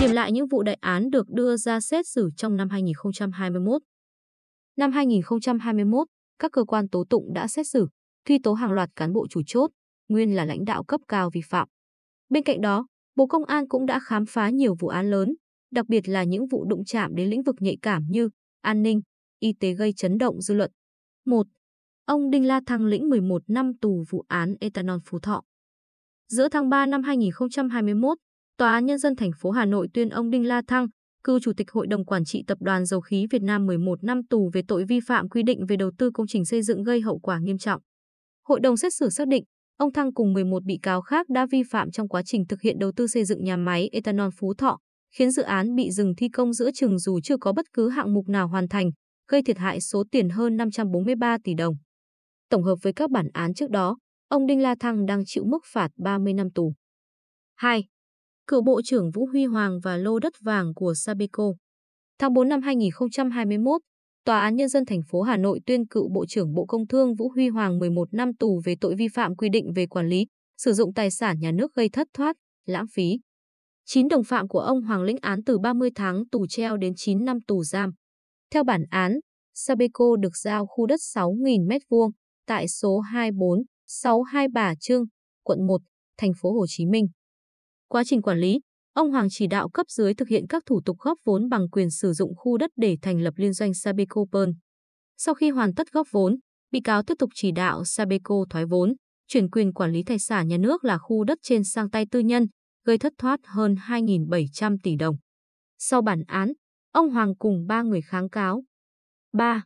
Điểm lại những vụ đại án được đưa ra xét xử trong năm 2021. Năm 2021, các cơ quan tố tụng đã xét xử, truy tố hàng loạt cán bộ chủ chốt, nguyên là lãnh đạo cấp cao vi phạm. Bên cạnh đó, Bộ Công an cũng đã khám phá nhiều vụ án lớn, đặc biệt là những vụ đụng chạm đến lĩnh vực nhạy cảm như an ninh, y tế gây chấn động dư luận. 1. Ông Đinh La Thăng lĩnh 11 năm tù vụ án Ethanol Phú Thọ Giữa tháng 3 năm 2021, Tòa án Nhân dân thành phố Hà Nội tuyên ông Đinh La Thăng, cựu Chủ tịch Hội đồng Quản trị Tập đoàn Dầu khí Việt Nam 11 năm tù về tội vi phạm quy định về đầu tư công trình xây dựng gây hậu quả nghiêm trọng. Hội đồng xét xử xác định, ông Thăng cùng 11 bị cáo khác đã vi phạm trong quá trình thực hiện đầu tư xây dựng nhà máy ethanol Phú Thọ, khiến dự án bị dừng thi công giữa chừng dù chưa có bất cứ hạng mục nào hoàn thành, gây thiệt hại số tiền hơn 543 tỷ đồng. Tổng hợp với các bản án trước đó, ông Đinh La Thăng đang chịu mức phạt 30 năm tù. 2 cựu Bộ trưởng Vũ Huy Hoàng và lô đất vàng của Sabeco. Tháng 4 năm 2021, Tòa án Nhân dân thành phố Hà Nội tuyên cựu Bộ trưởng Bộ Công Thương Vũ Huy Hoàng 11 năm tù về tội vi phạm quy định về quản lý, sử dụng tài sản nhà nước gây thất thoát, lãng phí. 9 đồng phạm của ông Hoàng lĩnh án từ 30 tháng tù treo đến 9 năm tù giam. Theo bản án, Sabeco được giao khu đất 6.000 m2 tại số 24, 62 Bà Trưng, quận 1, thành phố Hồ Chí Minh. Quá trình quản lý, ông Hoàng chỉ đạo cấp dưới thực hiện các thủ tục góp vốn bằng quyền sử dụng khu đất để thành lập liên doanh Sabeco Pearl. Sau khi hoàn tất góp vốn, bị cáo tiếp tục chỉ đạo Sabeco thoái vốn, chuyển quyền quản lý tài sản nhà nước là khu đất trên sang tay tư nhân, gây thất thoát hơn 2.700 tỷ đồng. Sau bản án, ông Hoàng cùng ba người kháng cáo. 3.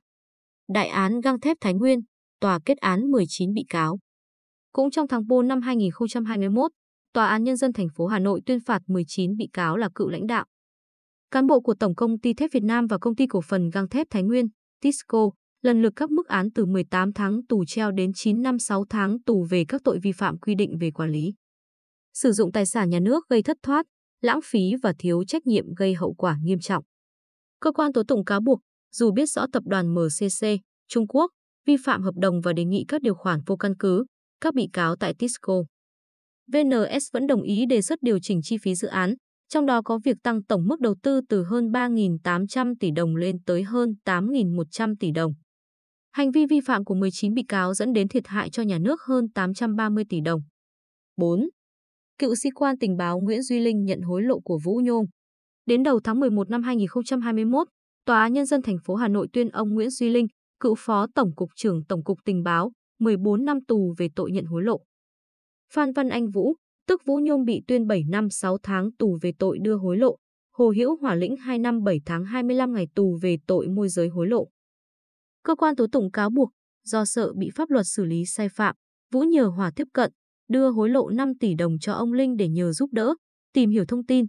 Đại án găng thép Thái Nguyên, tòa kết án 19 bị cáo. Cũng trong tháng 4 năm 2021, Tòa án Nhân dân thành phố Hà Nội tuyên phạt 19 bị cáo là cựu lãnh đạo. Cán bộ của Tổng công ty Thép Việt Nam và Công ty Cổ phần Gang Thép Thái Nguyên, TISCO, lần lượt các mức án từ 18 tháng tù treo đến 9 năm 6 tháng tù về các tội vi phạm quy định về quản lý. Sử dụng tài sản nhà nước gây thất thoát, lãng phí và thiếu trách nhiệm gây hậu quả nghiêm trọng. Cơ quan tố tụng cáo buộc, dù biết rõ tập đoàn MCC, Trung Quốc, vi phạm hợp đồng và đề nghị các điều khoản vô căn cứ, các bị cáo tại Tisco VNS vẫn đồng ý đề xuất điều chỉnh chi phí dự án, trong đó có việc tăng tổng mức đầu tư từ hơn 3.800 tỷ đồng lên tới hơn 8.100 tỷ đồng. Hành vi vi phạm của 19 bị cáo dẫn đến thiệt hại cho nhà nước hơn 830 tỷ đồng. 4. Cựu sĩ quan tình báo Nguyễn Duy Linh nhận hối lộ của Vũ Nhôm. Đến đầu tháng 11 năm 2021, Tòa án Nhân dân thành phố Hà Nội tuyên ông Nguyễn Duy Linh, cựu phó Tổng cục trưởng Tổng cục Tình báo, 14 năm tù về tội nhận hối lộ. Phan Văn Anh Vũ, tức Vũ Nhôm bị tuyên 7 năm 6 tháng tù về tội đưa hối lộ, Hồ Hữu Hỏa lĩnh 2 năm 7 tháng 25 ngày tù về tội môi giới hối lộ. Cơ quan tố tụng cáo buộc, do sợ bị pháp luật xử lý sai phạm, Vũ nhờ Hỏa tiếp cận, đưa hối lộ 5 tỷ đồng cho ông Linh để nhờ giúp đỡ, tìm hiểu thông tin.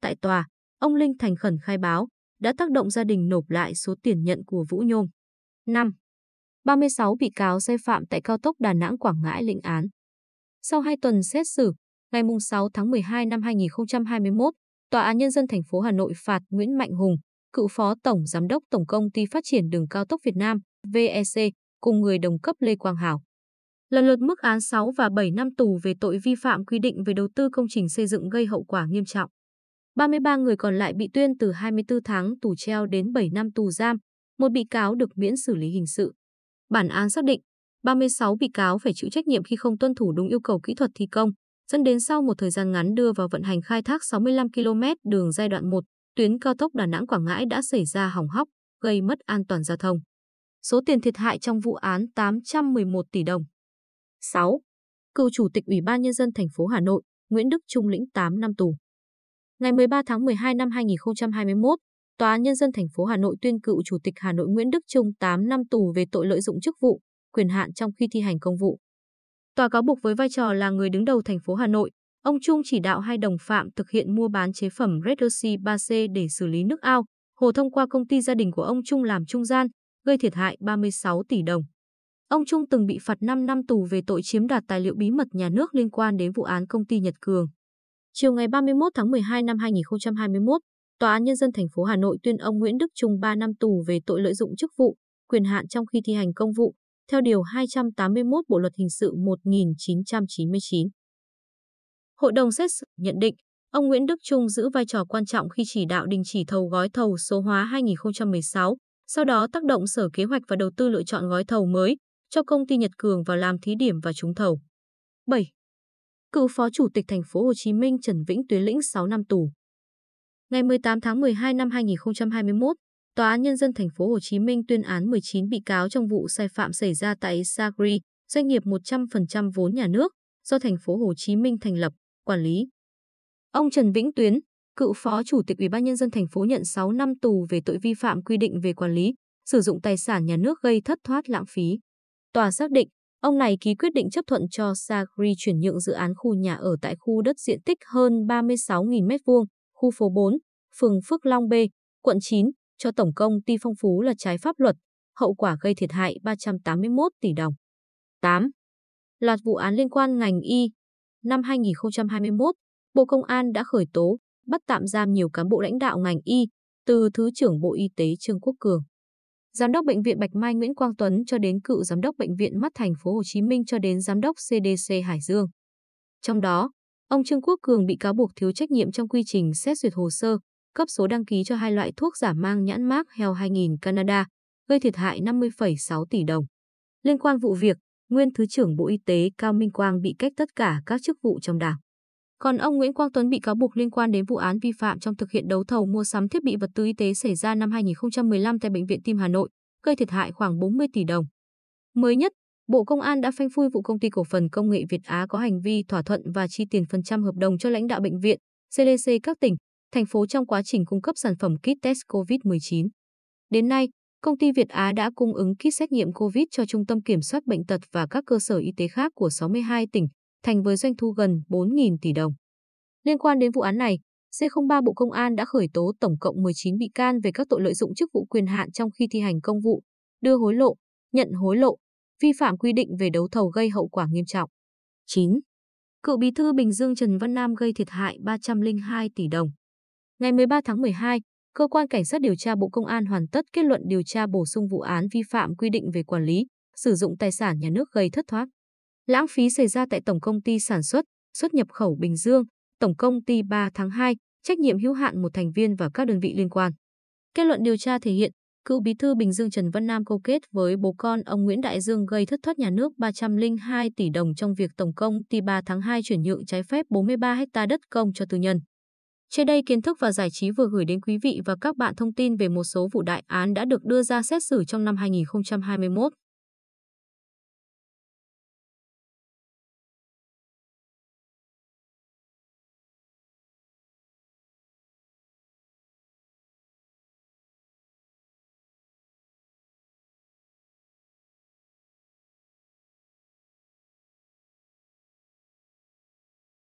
Tại tòa, ông Linh thành khẩn khai báo, đã tác động gia đình nộp lại số tiền nhận của Vũ Nhôm. 5. 36 bị cáo sai phạm tại cao tốc Đà Nẵng Quảng Ngãi lĩnh án. Sau 2 tuần xét xử, ngày 6 tháng 12 năm 2021, Tòa án Nhân dân thành phố Hà Nội phạt Nguyễn Mạnh Hùng, cựu phó tổng giám đốc Tổng công ty Phát triển Đường cao tốc Việt Nam VEC cùng người đồng cấp Lê Quang Hảo. Lần lượt mức án 6 và 7 năm tù về tội vi phạm quy định về đầu tư công trình xây dựng gây hậu quả nghiêm trọng. 33 người còn lại bị tuyên từ 24 tháng tù treo đến 7 năm tù giam, một bị cáo được miễn xử lý hình sự. Bản án xác định, 36 bị cáo phải chịu trách nhiệm khi không tuân thủ đúng yêu cầu kỹ thuật thi công, dẫn đến sau một thời gian ngắn đưa vào vận hành khai thác 65 km đường giai đoạn 1, tuyến cao tốc Đà Nẵng Quảng Ngãi đã xảy ra hỏng hóc, gây mất an toàn giao thông. Số tiền thiệt hại trong vụ án 811 tỷ đồng. 6. Cựu Chủ tịch Ủy ban Nhân dân thành phố Hà Nội, Nguyễn Đức Trung lĩnh 8 năm tù. Ngày 13 tháng 12 năm 2021, Tòa án Nhân dân thành phố Hà Nội tuyên cựu Chủ tịch Hà Nội Nguyễn Đức Trung 8 năm tù về tội lợi dụng chức vụ, quyền hạn trong khi thi hành công vụ. Tòa cáo buộc với vai trò là người đứng đầu thành phố Hà Nội, ông Trung chỉ đạo hai đồng phạm thực hiện mua bán chế phẩm Red Oxy 3C để xử lý nước ao, hồ thông qua công ty gia đình của ông Trung làm trung gian, gây thiệt hại 36 tỷ đồng. Ông Trung từng bị phạt 5 năm tù về tội chiếm đoạt tài liệu bí mật nhà nước liên quan đến vụ án công ty Nhật Cường. Chiều ngày 31 tháng 12 năm 2021, Tòa án Nhân dân thành phố Hà Nội tuyên ông Nguyễn Đức Trung 3 năm tù về tội lợi dụng chức vụ, quyền hạn trong khi thi hành công vụ, theo Điều 281 Bộ Luật Hình sự 1999. Hội đồng xét xử nhận định, ông Nguyễn Đức Trung giữ vai trò quan trọng khi chỉ đạo đình chỉ thầu gói thầu số hóa 2016, sau đó tác động Sở Kế hoạch và Đầu tư lựa chọn gói thầu mới cho công ty Nhật Cường vào làm thí điểm và trúng thầu. 7. Cựu Phó Chủ tịch Thành phố Hồ Chí Minh Trần Vĩnh Tuyến lĩnh 6 năm tù. Ngày 18 tháng 12 năm 2021, Tòa án nhân dân thành phố Hồ Chí Minh tuyên án 19 bị cáo trong vụ sai phạm xảy ra tại Sagri, doanh nghiệp 100% vốn nhà nước do thành phố Hồ Chí Minh thành lập, quản lý. Ông Trần Vĩnh Tuyến, cựu phó chủ tịch Ủy ban nhân dân thành phố nhận 6 năm tù về tội vi phạm quy định về quản lý, sử dụng tài sản nhà nước gây thất thoát lãng phí. Tòa xác định, ông này ký quyết định chấp thuận cho Sagri chuyển nhượng dự án khu nhà ở tại khu đất diện tích hơn 36.000 m2, khu phố 4, phường Phước Long B, quận 9, cho Tổng công ty Phong Phú là trái pháp luật, hậu quả gây thiệt hại 381 tỷ đồng. 8. Loạt vụ án liên quan ngành y. Năm 2021, Bộ Công an đã khởi tố, bắt tạm giam nhiều cán bộ lãnh đạo ngành y, từ Thứ trưởng Bộ Y tế Trương Quốc Cường, Giám đốc Bệnh viện Bạch Mai Nguyễn Quang Tuấn cho đến cựu Giám đốc Bệnh viện Mắt Thành phố Hồ Chí Minh cho đến Giám đốc CDC Hải Dương. Trong đó, ông Trương Quốc Cường bị cáo buộc thiếu trách nhiệm trong quy trình xét duyệt hồ sơ, cấp số đăng ký cho hai loại thuốc giả mang nhãn mác Heo 2000 Canada, gây thiệt hại 50,6 tỷ đồng. Liên quan vụ việc, nguyên Thứ trưởng Bộ Y tế Cao Minh Quang bị cách tất cả các chức vụ trong đảng. Còn ông Nguyễn Quang Tuấn bị cáo buộc liên quan đến vụ án vi phạm trong thực hiện đấu thầu mua sắm thiết bị vật tư y tế xảy ra năm 2015 tại Bệnh viện Tim Hà Nội, gây thiệt hại khoảng 40 tỷ đồng. Mới nhất, Bộ Công an đã phanh phui vụ công ty cổ phần công nghệ Việt Á có hành vi thỏa thuận và chi tiền phần trăm hợp đồng cho lãnh đạo bệnh viện, CDC các tỉnh, thành phố trong quá trình cung cấp sản phẩm kit test COVID-19. Đến nay, công ty Việt Á đã cung ứng kit xét nghiệm COVID cho Trung tâm Kiểm soát Bệnh tật và các cơ sở y tế khác của 62 tỉnh, thành với doanh thu gần 4.000 tỷ đồng. Liên quan đến vụ án này, C03 Bộ Công an đã khởi tố tổng cộng 19 bị can về các tội lợi dụng chức vụ quyền hạn trong khi thi hành công vụ, đưa hối lộ, nhận hối lộ, vi phạm quy định về đấu thầu gây hậu quả nghiêm trọng. 9. Cựu Bí thư Bình Dương Trần Văn Nam gây thiệt hại 302 tỷ đồng. Ngày 13 tháng 12, Cơ quan Cảnh sát điều tra Bộ Công an hoàn tất kết luận điều tra bổ sung vụ án vi phạm quy định về quản lý, sử dụng tài sản nhà nước gây thất thoát. Lãng phí xảy ra tại Tổng công ty Sản xuất, xuất nhập khẩu Bình Dương, Tổng công ty 3 tháng 2, trách nhiệm hữu hạn một thành viên và các đơn vị liên quan. Kết luận điều tra thể hiện, cựu bí thư Bình Dương Trần Văn Nam câu kết với bố con ông Nguyễn Đại Dương gây thất thoát nhà nước 302 tỷ đồng trong việc Tổng công ty 3 tháng 2 chuyển nhượng trái phép 43 ha đất công cho tư nhân. Trên đây kiến thức và giải trí vừa gửi đến quý vị và các bạn thông tin về một số vụ đại án đã được đưa ra xét xử trong năm 2021.